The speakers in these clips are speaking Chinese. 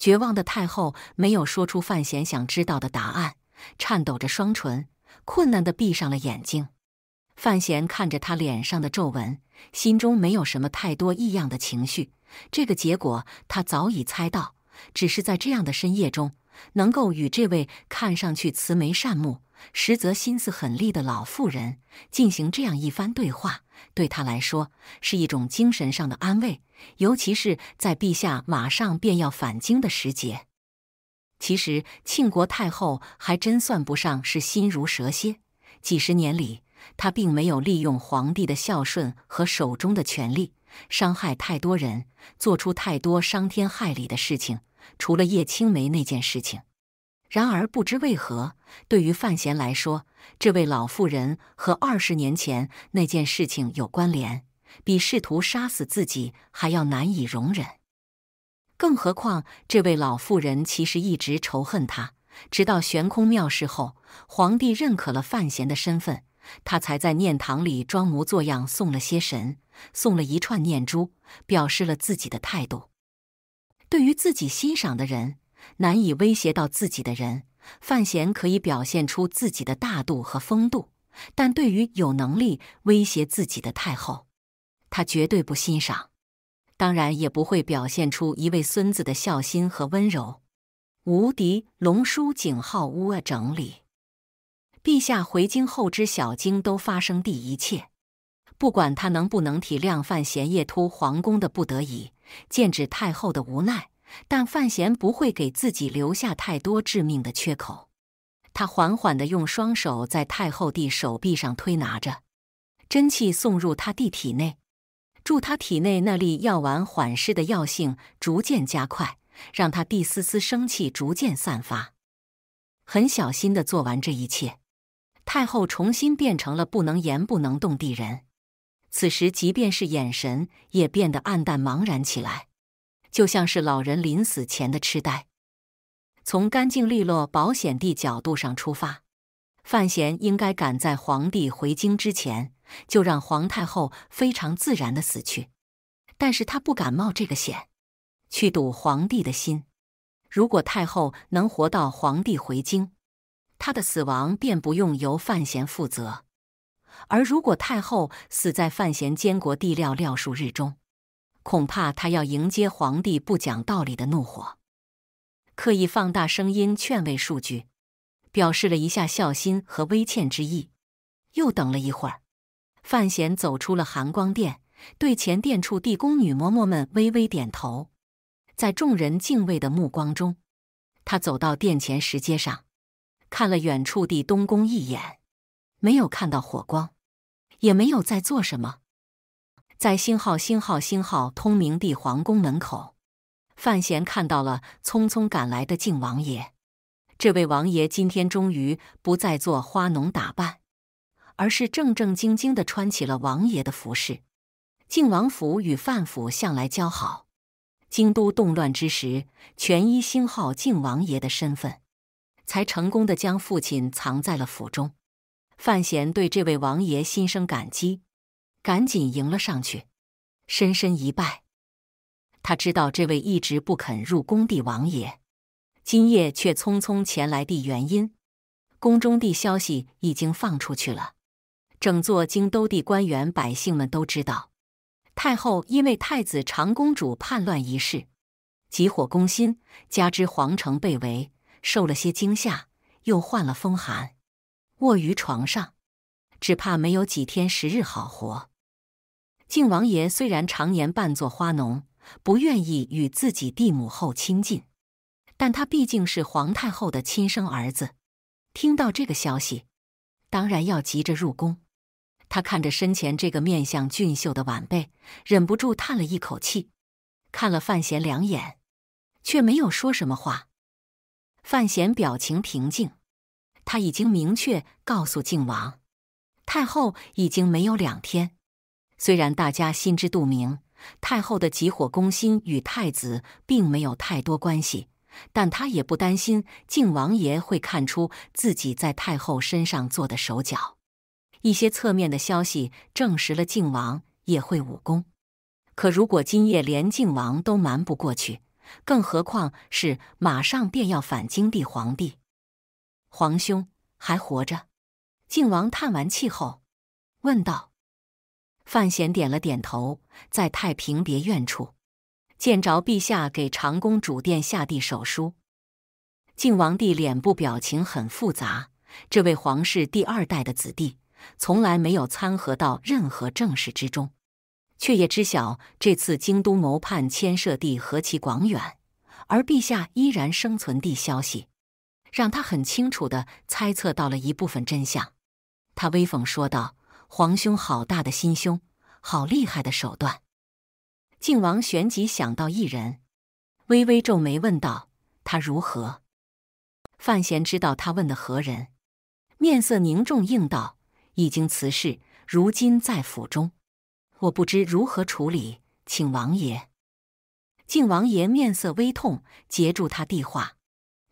绝望的太后没有说出范闲想知道的答案，颤抖着双唇，困难地闭上了眼睛。范闲看着她脸上的皱纹，心中没有什么太多异样的情绪。这个结果他早已猜到，只是在这样的深夜中，能够与这位看上去慈眉善目、实则心思狠厉的老妇人进行这样一番对话。对他来说是一种精神上的安慰，尤其是在陛下马上便要返京的时节。其实庆国太后还真算不上是心如蛇蝎，几十年里她并没有利用皇帝的孝顺和手中的权力伤害太多人，做出太多伤天害理的事情，除了叶青梅那件事情。然而不知为何，对于范闲来说，这位老妇人和二十年前那件事情有关联，比试图杀死自己还要难以容忍。更何况，这位老妇人其实一直仇恨他，直到悬空庙事后，皇帝认可了范闲的身份，他才在念堂里装模作样送了些神，送了一串念珠，表示了自己的态度。对于自己欣赏的人。难以威胁到自己的人，范闲可以表现出自己的大度和风度；但对于有能力威胁自己的太后，他绝对不欣赏，当然也不会表现出一位孙子的孝心和温柔。无敌龙叔井号屋啊整理，陛下回京后知小京都发生的一切，不管他能不能体谅范闲夜突皇宫的不得已，剑指太后的无奈。但范闲不会给自己留下太多致命的缺口。他缓缓地用双手在太后帝手臂上推拿着，真气送入他帝体内，助他体内那粒药丸缓释的药性逐渐加快，让他帝丝丝生气逐渐散发。很小心地做完这一切，太后重新变成了不能言不能动地人。此时，即便是眼神也变得暗淡茫然起来。就像是老人临死前的痴呆。从干净利落、保险地角度上出发，范闲应该赶在皇帝回京之前就让皇太后非常自然的死去。但是他不敢冒这个险，去赌皇帝的心。如果太后能活到皇帝回京，她的死亡便不用由范闲负责；而如果太后死在范闲监国地料料数日中，恐怕他要迎接皇帝不讲道理的怒火，刻意放大声音劝慰数句，表示了一下孝心和微歉之意。又等了一会儿，范闲走出了寒光殿，对前殿处地宫女嬷嬷们微微点头，在众人敬畏的目光中，他走到殿前石阶上，看了远处地东宫一眼，没有看到火光，也没有在做什么。在星号星号星号通明帝皇宫门口，范闲看到了匆匆赶来的靖王爷。这位王爷今天终于不再做花农打扮，而是正正经经的穿起了王爷的服饰。靖王府与范府向来交好，京都动乱之时，全依星号靖王爷的身份，才成功的将父亲藏在了府中。范闲对这位王爷心生感激。赶紧迎了上去，深深一拜。他知道这位一直不肯入宫的王爷，今夜却匆匆前来的原因。宫中的消息已经放出去了，整座京都地官员百姓们都知道，太后因为太子、长公主叛乱一事，急火攻心，加之皇城被围，受了些惊吓，又患了风寒，卧于床上，只怕没有几天时日好活。靖王爷虽然常年扮作花农，不愿意与自己弟母后亲近，但他毕竟是皇太后的亲生儿子。听到这个消息，当然要急着入宫。他看着身前这个面相俊秀的晚辈，忍不住叹了一口气，看了范闲两眼，却没有说什么话。范闲表情平静，他已经明确告诉靖王，太后已经没有两天。虽然大家心知肚明，太后的急火攻心与太子并没有太多关系，但他也不担心靖王爷会看出自己在太后身上做的手脚。一些侧面的消息证实了靖王也会武功，可如果今夜连靖王都瞒不过去，更何况是马上便要反京帝皇帝？皇兄还活着？靖王叹完气后问道。范闲点了点头，在太平别院处，见着陛下给长公主殿下递手书。靖王帝脸部表情很复杂。这位皇室第二代的子弟，从来没有参合到任何政事之中，却也知晓这次京都谋叛牵涉地何其广远，而陛下依然生存地消息，让他很清楚的猜测到了一部分真相。他微讽说道。皇兄，好大的心胸，好厉害的手段。靖王旋即想到一人，微微皱眉问道：“他如何？”范闲知道他问的何人，面色凝重应道：“已经辞世，如今在府中，我不知如何处理，请王爷。”靖王爷面色微痛，截住他的话，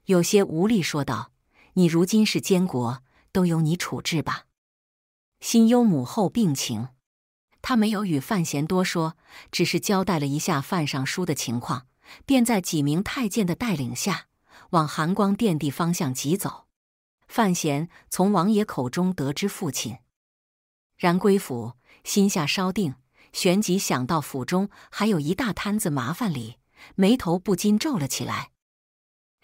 有些无力说道：“你如今是监国，都由你处置吧。”心忧母后病情，他没有与范闲多说，只是交代了一下范尚书的情况，便在几名太监的带领下往含光殿地方向疾走。范闲从王爷口中得知父亲然归府，心下稍定，旋即想到府中还有一大摊子麻烦里，眉头不禁皱了起来。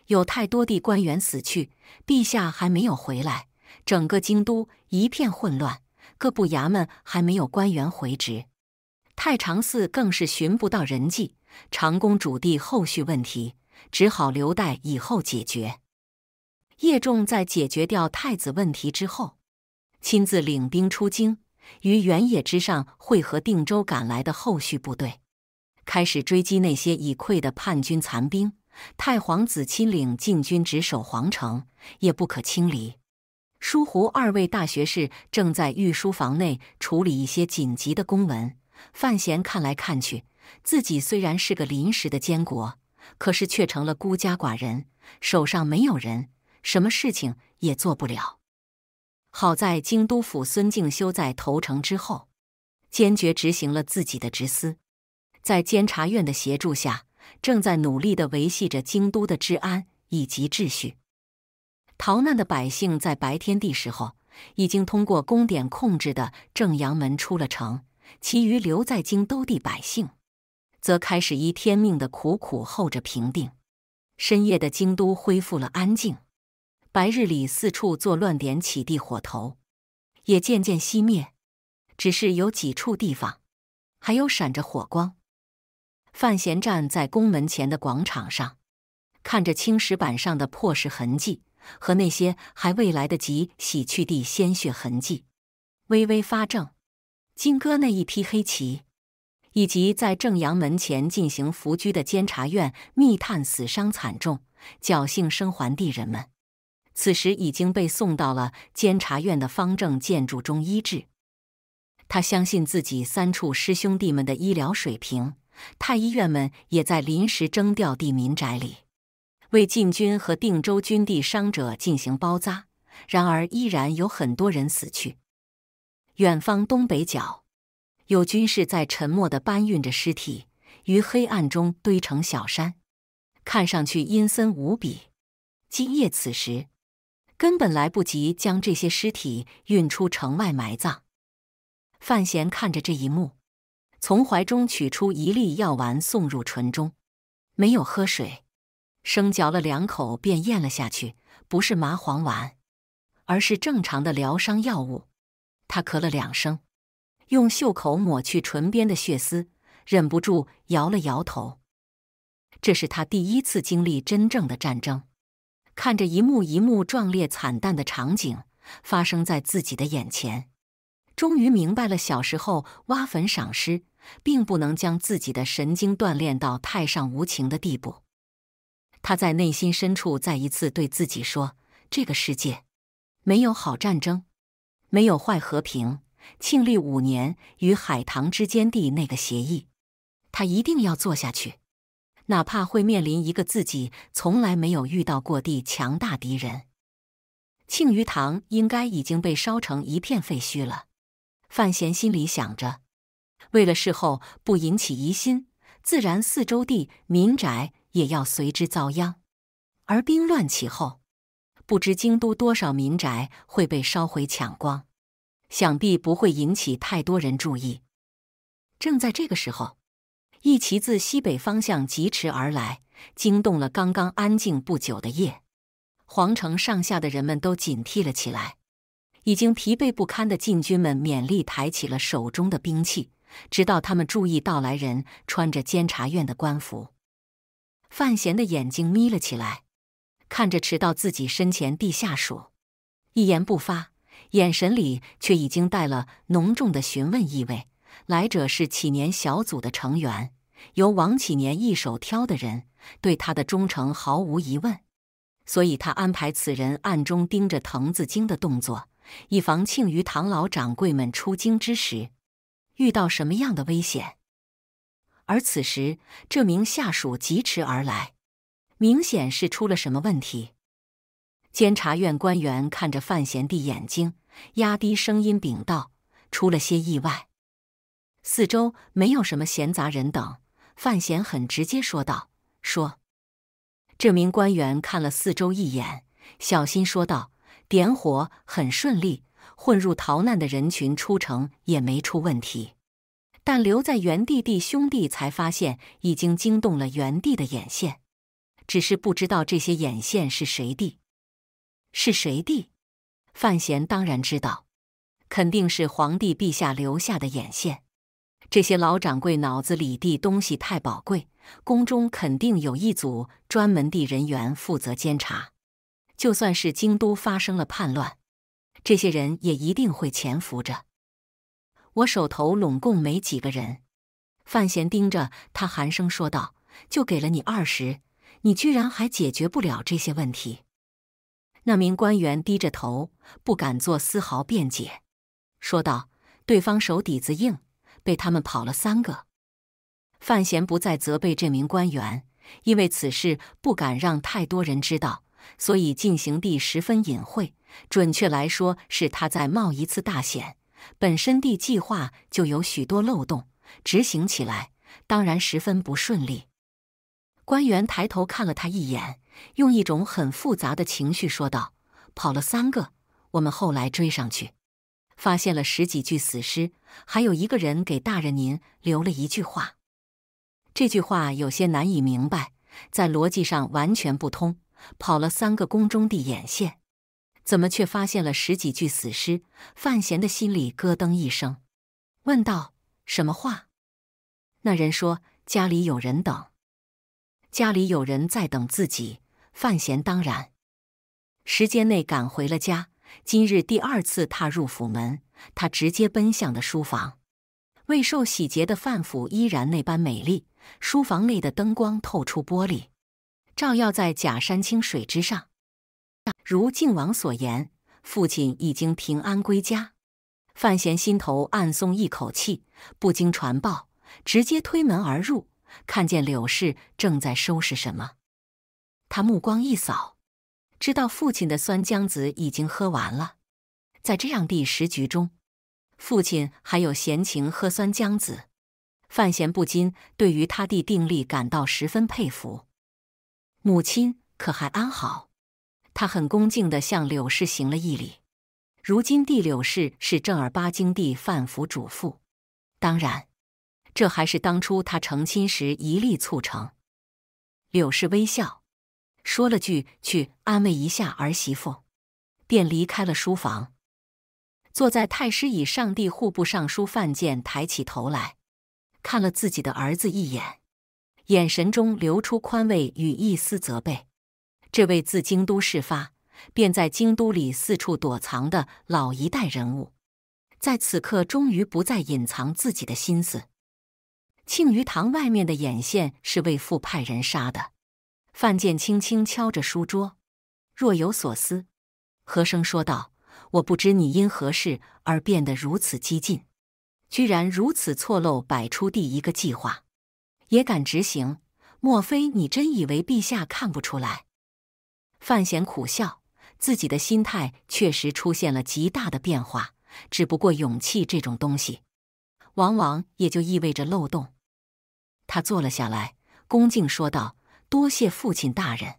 有太多的官员死去，陛下还没有回来，整个京都一片混乱。各部衙门还没有官员回职，太常寺更是寻不到人迹，长公主帝后续问题只好留待以后解决。叶重在解决掉太子问题之后，亲自领兵出京，于原野之上会合定州赶来的后续部队，开始追击那些已溃的叛军残兵。太皇子亲领禁军值守皇城，也不可轻离。书忽二位大学士正在御书房内处理一些紧急的公文。范闲看来看去，自己虽然是个临时的监国，可是却成了孤家寡人，手上没有人，什么事情也做不了。好在京都府孙静修在投诚之后，坚决执行了自己的职司，在监察院的协助下，正在努力地维系着京都的治安以及秩序。逃难的百姓在白天地时候已经通过宫殿控制的正阳门出了城，其余留在京都地百姓，则开始依天命的苦苦候着平定。深夜的京都恢复了安静，白日里四处作乱点起地火头，也渐渐熄灭。只是有几处地方，还有闪着火光。范闲站在宫门前的广场上，看着青石板上的破石痕迹。和那些还未来得及洗去的鲜血痕迹，微微发怔。金戈那一批黑骑，以及在正阳门前进行伏居的监察院密探，死伤惨重，侥幸生还的人们，此时已经被送到了监察院的方正建筑中医治。他相信自己三处师兄弟们的医疗水平，太医院们也在临时征调地民宅里。为禁军和定州军地伤者进行包扎，然而依然有很多人死去。远方东北角，有军士在沉默地搬运着尸体，于黑暗中堆成小山，看上去阴森无比。今夜此时，根本来不及将这些尸体运出城外埋葬。范闲看着这一幕，从怀中取出一粒药丸送入唇中，没有喝水。生嚼了两口便咽了下去，不是麻黄丸，而是正常的疗伤药物。他咳了两声，用袖口抹去唇边的血丝，忍不住摇了摇头。这是他第一次经历真正的战争，看着一幕一幕壮烈惨淡的场景发生在自己的眼前，终于明白了小时候挖坟赏尸并不能将自己的神经锻炼到太上无情的地步。他在内心深处再一次对自己说：“这个世界，没有好战争，没有坏和平。”庆历五年与海棠之间的那个协议，他一定要做下去，哪怕会面临一个自己从来没有遇到过的强大敌人。庆余堂应该已经被烧成一片废墟了，范闲心里想着。为了事后不引起疑心，自然四周地民宅。也要随之遭殃，而兵乱起后，不知京都多少民宅会被烧毁抢光，想必不会引起太多人注意。正在这个时候，一骑自西北方向疾驰而来，惊动了刚刚安静不久的夜，皇城上下的人们都警惕了起来。已经疲惫不堪的禁军们勉力抬起了手中的兵器，直到他们注意到来人穿着监察院的官服。范闲的眼睛眯了起来，看着迟到自己身前地下属，一言不发，眼神里却已经带了浓重的询问意味。来者是启年小组的成员，由王启年一手挑的人，对他的忠诚毫无疑问，所以他安排此人暗中盯着藤子京的动作，以防庆余堂老掌柜们出京之时遇到什么样的危险。而此时，这名下属疾驰而来，明显是出了什么问题。监察院官员看着范闲的眼睛，压低声音禀道：“出了些意外。”四周没有什么闲杂人等，范闲很直接说道：“说。”这名官员看了四周一眼，小心说道：“点火很顺利，混入逃难的人群出城也没出问题。”但留在原地的兄弟才发现，已经惊动了原地的眼线，只是不知道这些眼线是谁递，是谁递。范闲当然知道，肯定是皇帝陛下留下的眼线。这些老掌柜脑子里的东西太宝贵，宫中肯定有一组专门的人员负责监察。就算是京都发生了叛乱，这些人也一定会潜伏着。我手头拢共没几个人，范闲盯着他，寒声说道：“就给了你二十，你居然还解决不了这些问题。”那名官员低着头，不敢做丝毫辩解，说道：“对方手底子硬，被他们跑了三个。”范闲不再责备这名官员，因为此事不敢让太多人知道，所以进行地十分隐晦。准确来说，是他在冒一次大险。本身地计划就有许多漏洞，执行起来当然十分不顺利。官员抬头看了他一眼，用一种很复杂的情绪说道：“跑了三个，我们后来追上去，发现了十几具死尸，还有一个人给大人您留了一句话。这句话有些难以明白，在逻辑上完全不通。跑了三个宫中地眼线。”怎么却发现了十几具死尸？范闲的心里咯噔一声，问道：“什么话？”那人说：“家里有人等，家里有人在等自己。”范闲当然时间内赶回了家。今日第二次踏入府门，他直接奔向了书房。未受洗劫的范府依然那般美丽。书房内的灯光透出玻璃，照耀在假山清水之上。如靖王所言，父亲已经平安归家。范闲心头暗松一口气，不经传报，直接推门而入，看见柳氏正在收拾什么。他目光一扫，知道父亲的酸浆子已经喝完了。在这样第十局中，父亲还有闲情喝酸姜子，范闲不禁对于他的定力感到十分佩服。母亲可还安好？他很恭敬的向柳氏行了一礼。如今，帝柳氏是正儿八经的范府主妇，当然，这还是当初他成亲时一力促成。柳氏微笑，说了句“去安慰一下儿媳妇”，便离开了书房。坐在太师椅上，的户部尚书范建抬起头来看了自己的儿子一眼，眼神中流出宽慰与一丝责备。这位自京都事发便在京都里四处躲藏的老一代人物，在此刻终于不再隐藏自己的心思。庆余堂外面的眼线是为父派人杀的。范建轻轻敲着书桌，若有所思，和声说道：“我不知你因何事而变得如此激进，居然如此错漏摆出，第一个计划也敢执行？莫非你真以为陛下看不出来？”范闲苦笑，自己的心态确实出现了极大的变化。只不过勇气这种东西，往往也就意味着漏洞。他坐了下来，恭敬说道：“多谢父亲大人。”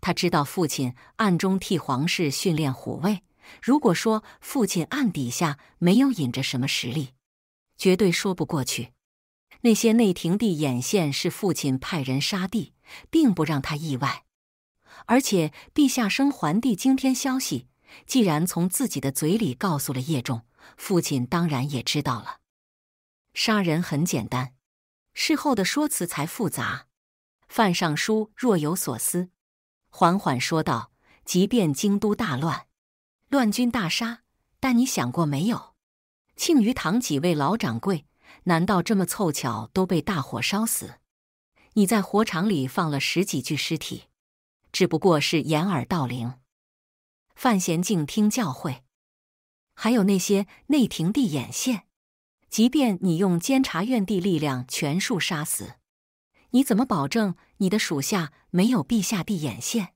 他知道父亲暗中替皇室训练虎卫。如果说父亲暗底下没有引着什么实力，绝对说不过去。那些内廷地眼线是父亲派人杀地，并不让他意外。而且，陛下生还帝惊天消息，既然从自己的嘴里告诉了叶仲，父亲当然也知道了。杀人很简单，事后的说辞才复杂。范尚书若有所思，缓缓说道：“即便京都大乱，乱军大杀，但你想过没有？庆余堂几位老掌柜，难道这么凑巧都被大火烧死？你在火场里放了十几具尸体。”只不过是掩耳盗铃。范闲静听教诲，还有那些内廷地眼线，即便你用监察院地力量全数杀死，你怎么保证你的属下没有陛下地眼线？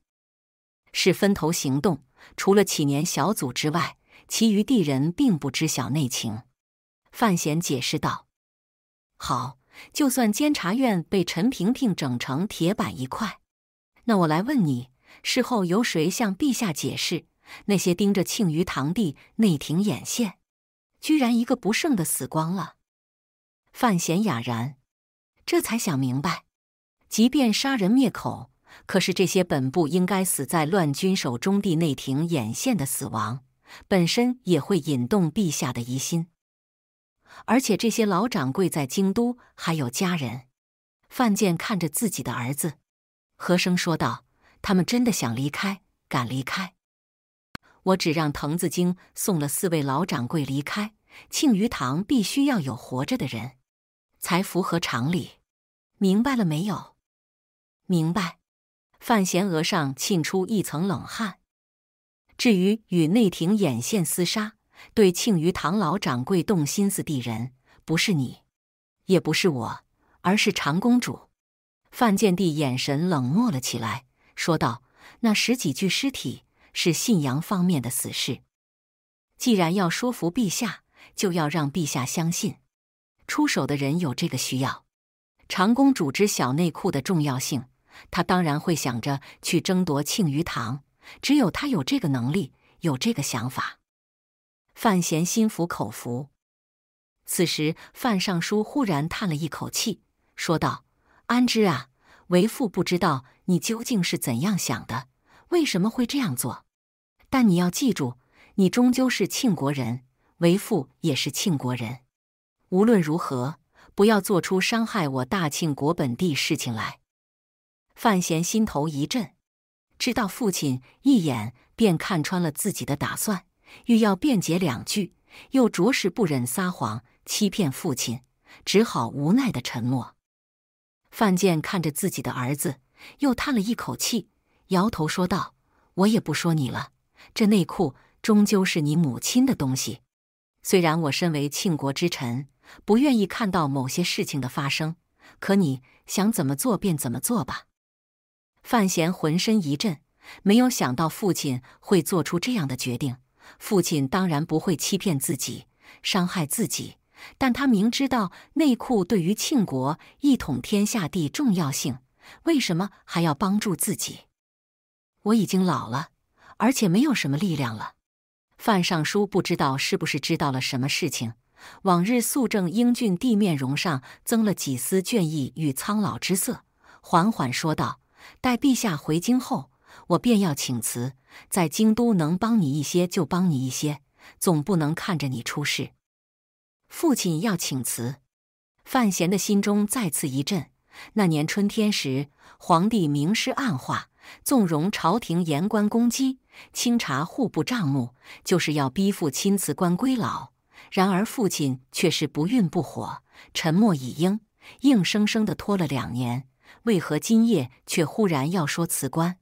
是分头行动，除了启年小组之外，其余地人并不知晓内情。范闲解释道：“好，就算监察院被陈萍萍整成铁板一块。”那我来问你，事后由谁向陛下解释？那些盯着庆余堂弟内廷眼线，居然一个不剩的死光了。范闲哑然，这才想明白：即便杀人灭口，可是这些本不应该死在乱军手中的内廷眼线的死亡，本身也会引动陛下的疑心。而且这些老掌柜在京都还有家人。范建看着自己的儿子。和声说道：“他们真的想离开，敢离开？我只让藤子京送了四位老掌柜离开。庆余堂必须要有活着的人，才符合常理。明白了没有？明白。”范闲额上沁出一层冷汗。至于与内廷眼线厮杀，对庆余堂老掌柜动心思的人，不是你，也不是我，而是长公主。范建帝眼神冷漠了起来，说道：“那十几具尸体是信阳方面的死士。既然要说服陛下，就要让陛下相信，出手的人有这个需要。长公主知小内库的重要性，她当然会想着去争夺庆余堂。只有她有这个能力，有这个想法。”范闲心服口服。此时，范尚书忽然叹了一口气，说道。安之啊，为父不知道你究竟是怎样想的，为什么会这样做？但你要记住，你终究是庆国人，为父也是庆国人。无论如何，不要做出伤害我大庆国本地事情来。范闲心头一震，知道父亲一眼便看穿了自己的打算，欲要辩解两句，又着实不忍撒谎欺骗父亲，只好无奈的沉默。范建看着自己的儿子，又叹了一口气，摇头说道：“我也不说你了，这内裤终究是你母亲的东西。虽然我身为庆国之臣，不愿意看到某些事情的发生，可你想怎么做便怎么做吧。”范闲浑身一震，没有想到父亲会做出这样的决定。父亲当然不会欺骗自己，伤害自己。但他明知道内库对于庆国一统天下的重要性，为什么还要帮助自己？我已经老了，而且没有什么力量了。范尚书不知道是不是知道了什么事情，往日素正英俊地面容上增了几丝倦意与苍老之色，缓缓说道：“待陛下回京后，我便要请辞。在京都能帮你一些，就帮你一些，总不能看着你出事。”父亲要请辞，范闲的心中再次一震。那年春天时，皇帝明示暗化，纵容朝廷言官攻击、清查户部账目，就是要逼父亲辞官归老。然而父亲却是不愠不火，沉默以应，硬生生的拖了两年。为何今夜却忽然要说辞官？